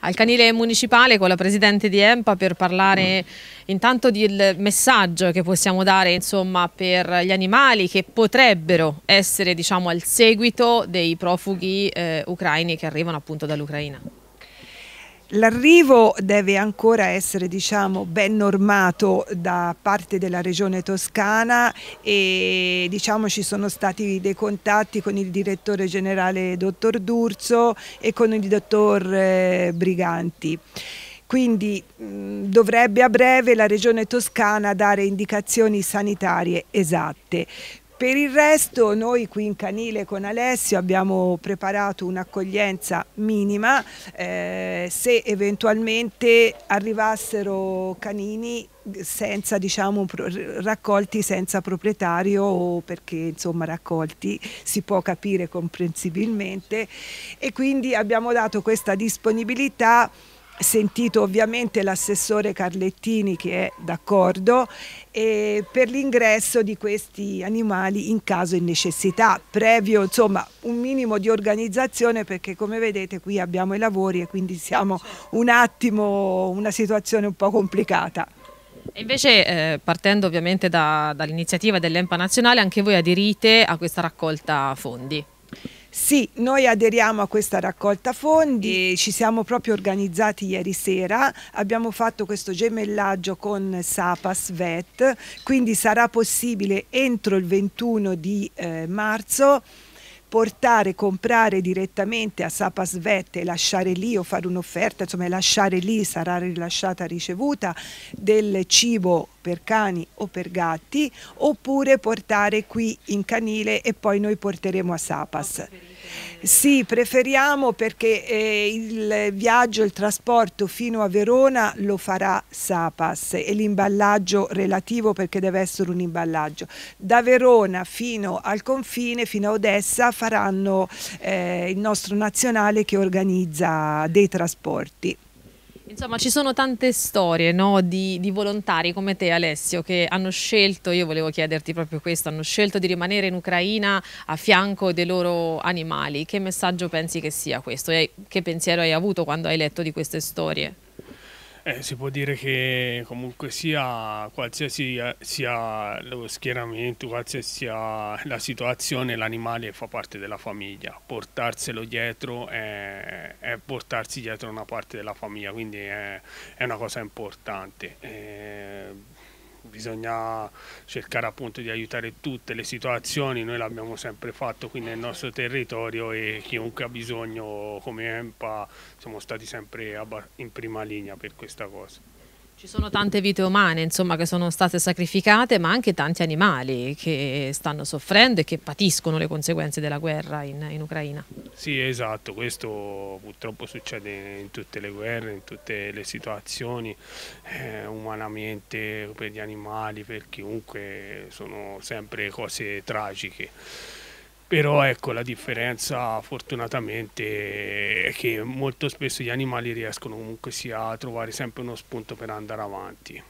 al canile municipale con la presidente di EMPA per parlare mm. intanto del messaggio che possiamo dare insomma, per gli animali che potrebbero essere diciamo, al seguito dei profughi eh, ucraini che arrivano appunto dall'Ucraina. L'arrivo deve ancora essere diciamo, ben normato da parte della regione toscana e diciamo, ci sono stati dei contatti con il direttore generale dottor D'Urso e con il dottor eh, Briganti quindi mh, mm, dovrebbe a breve la regione toscana dare indicazioni sanitarie esatte. Per il resto noi qui in Canile con Alessio abbiamo preparato un'accoglienza minima, eh, se eventualmente arrivassero canini senza, diciamo, raccolti senza proprietario o perché insomma raccolti si può capire comprensibilmente e quindi abbiamo dato questa disponibilità sentito ovviamente l'assessore Carlettini che è d'accordo eh, per l'ingresso di questi animali in caso di necessità, previo insomma un minimo di organizzazione perché come vedete qui abbiamo i lavori e quindi siamo un attimo una situazione un po' complicata. E invece eh, partendo ovviamente da, dall'iniziativa dell'EMPA nazionale anche voi aderite a questa raccolta fondi. Sì, noi aderiamo a questa raccolta fondi, e ci siamo proprio organizzati ieri sera, abbiamo fatto questo gemellaggio con Sapas Vet, quindi sarà possibile entro il 21 di eh, marzo portare, comprare direttamente a Sapasvet e lasciare lì o fare un'offerta, insomma lasciare lì sarà rilasciata ricevuta del cibo per cani o per gatti oppure portare qui in canile e poi noi porteremo a Sapas. Sì, preferiamo perché eh, il viaggio, il trasporto fino a Verona lo farà Sapas e l'imballaggio relativo perché deve essere un imballaggio. Da Verona fino al confine, fino a Odessa, faranno eh, il nostro nazionale che organizza dei trasporti. Insomma, ci sono tante storie no, di, di, volontari come te, Alessio, che hanno scelto, io volevo chiederti proprio questo, hanno scelto di rimanere in Ucraina a fianco dei loro animali. Che messaggio pensi che sia questo? E che pensiero hai avuto quando hai letto di queste storie? Eh, si può dire che comunque sia qualsiasi eh, sia lo schieramento, qualsiasi sia la situazione, l'animale fa parte della famiglia. Portarselo dietro è, è, portarsi dietro una parte della famiglia, quindi è, è una cosa importante. Eh, bisogna cercare appunto di aiutare tutte le situazioni, noi l'abbiamo sempre fatto qui nel nostro territorio e chiunque ha bisogno come EMPA siamo stati sempre in prima linea per questa cosa. Ci sono tante vite umane insomma, che sono state sacrificate, ma anche tanti animali che stanno soffrendo e che patiscono le conseguenze della guerra in, in Ucraina. Sì, esatto, questo purtroppo succede in tutte le guerre, in tutte le situazioni, eh, umanamente per gli animali, per chiunque, sono sempre cose tragiche però ecco la differenza fortunatamente è che molto spesso gli animali riescono comunque sia a trovare sempre uno spunto per andare avanti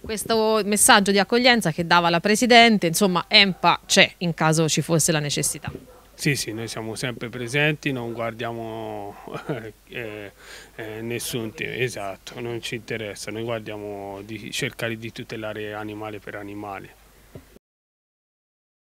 questo messaggio di accoglienza che dava la Presidente, insomma EMPA c'è in caso ci fosse la necessità. Sì, sì, noi siamo sempre presenti, non guardiamo eh, eh, nessun tema, esatto, non ci interessa, noi guardiamo di cercare di tutelare animale per animale.